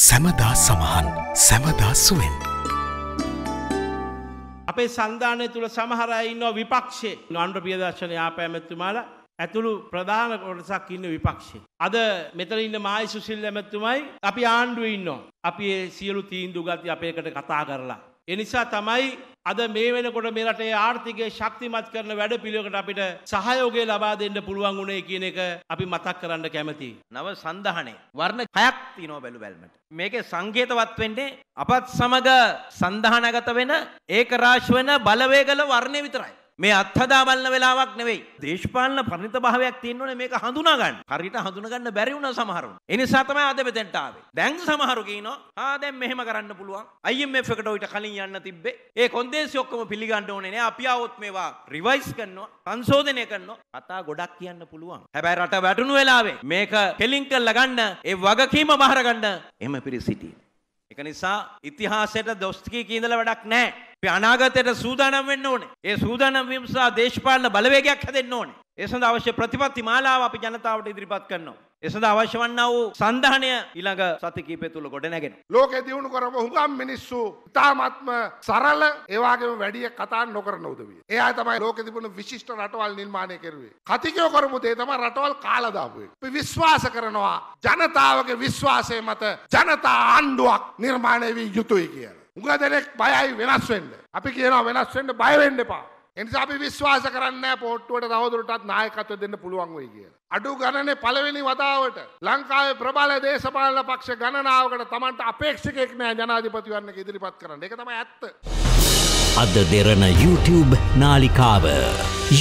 සැමදා සමහන් සැමදා සුවෙන්. අපේ සන්ධානය තුළ සමහරයි ඉන්නවා විපක්ෂේ නොන්ඩ ප්‍රියදර්ශන යාපෑමැත්තුමාලා ඇතුළු ප්‍රධාන කොටසක් ඉන්න විපක්ෂේ. අද මෙතන ඉන්න මායි සුසිල් ඇමැත්තුමයි අපි ආණ්ඩුව ඉන්නවා. අපි සියලු තීන්දු ගති අපේකට කතා කරලා. එනිසා තමයි අද මේ වෙනකොට මේ රටේ ආර්ථිකය ශක්තිමත් කරන වැඩ පිළිවෙකට අපිට සහයෝගය ලබා දෙන්න පුළුවන් වුණේ කියන එක අපි මතක් කරන්න කැමති. නව සන්දහනේ වර්ණ හයක් තියෙනවා බැලු බැලමට. මේකේ සංකේතවත් වෙන්නේ අපත් සමග සන්දහනගත වෙන ඒකරාශ වෙන බලවේගල වර්ණය විතරයි. මේ අත්හදා බලන වෙලාවක් නෙවෙයි. දේශපාලන පරිණත භාවයක් තියෙන්න ඕනේ මේක හඳුනා ගන්න. හරියට හඳුනා ගන්න බැරි වුණා සමහරුන්. ඒ නිසා තමයි අද මෙතෙන්ට ආවේ. දැන් සමහරු කියනවා, "ආ දැන් මෙහෙම කරන්න පුළුවන්. IMF එකට ඔයිට කලින් යන්න තිබ්බේ. ඒ කොන්දේසි ඔක්කොම පිළිගන්න ඕනේ නෑ. අපි ආවොත් මේවා රිවයිස් කරනවා, සංශෝධනය කරනවා. කතා ගොඩක් කියන්න පුළුවන්. හැබැයි රට වැටුණු වෙලාවේ මේක කෙලින් කරලා ගන්න, ඒ වගකීම බහර ගන්න එහෙම පිරිසිටියේ. ඒක නිසා ඉතිහාසයට දොස්ති කීඳලා වැඩක් නෑ. අනාගතයට සූදානම් වෙන්න ඕනේ. ඒ සූදානම් වීම සඳහා දේශපාලන බලවේගයක් හැදෙන්න ඕනේ. ඒ සඳහා අවශ්‍ය ප්‍රතිපත්ති මාලාව අපි ජනතාවට ඉදිරිපත් කරනවා. ඒ සඳහා අවශ්‍ය වන්නා වූ සන්ධානය ඊළඟ සති කිහිපය තුල ගොඩ නැගෙනවා. ලෝකේ දියුණු කරපු හුඟම් මිනිස්සු ඉතාමත්ම සරල ඒ වගේම වැඩි කතා නොකරන උදවිය. ඒ අය තමයි ලෝකේ තිබුණු විශිෂ්ට රටවල් නිර්මාණය කරුවේ. කතිකයෝ කරපු දේ තමයි රටවල් කාලා දාපු එක. අපි විශ්වාස කරනවා ජනතාවගේ විශ්වාසය මත ජනතා ආණ්ඩුවක් නිර්මාණය විය යුතුයි කියලා. හුඟ දෙනෙක් බයයි වෙනස් වෙන්න. අපි කියනවා වෙනස් වෙන්න බය වෙන්න එපා. එනිසා අපි විශ්වාස කරන්න පෝට්ටුවට තවදුරටත් නායකත්ව දෙන්න පුළුවන් වෙයි කියලා. අඩු ගණනේ පළවෙනි වතාවට ලංකාවේ ප්‍රබල දේශපාලන පක්ෂ ගණනාවකට Tamanට අපේක්ෂකෙක් නෑ ජනාධිපති වන්නක ඉදිරිපත් කරන්න. ඒක තමයි ඇත්ත. අද දෙරන YouTube නාලිකාව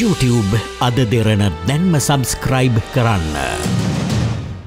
YouTube අද දෙරන දැන්ම subscribe කරන්න.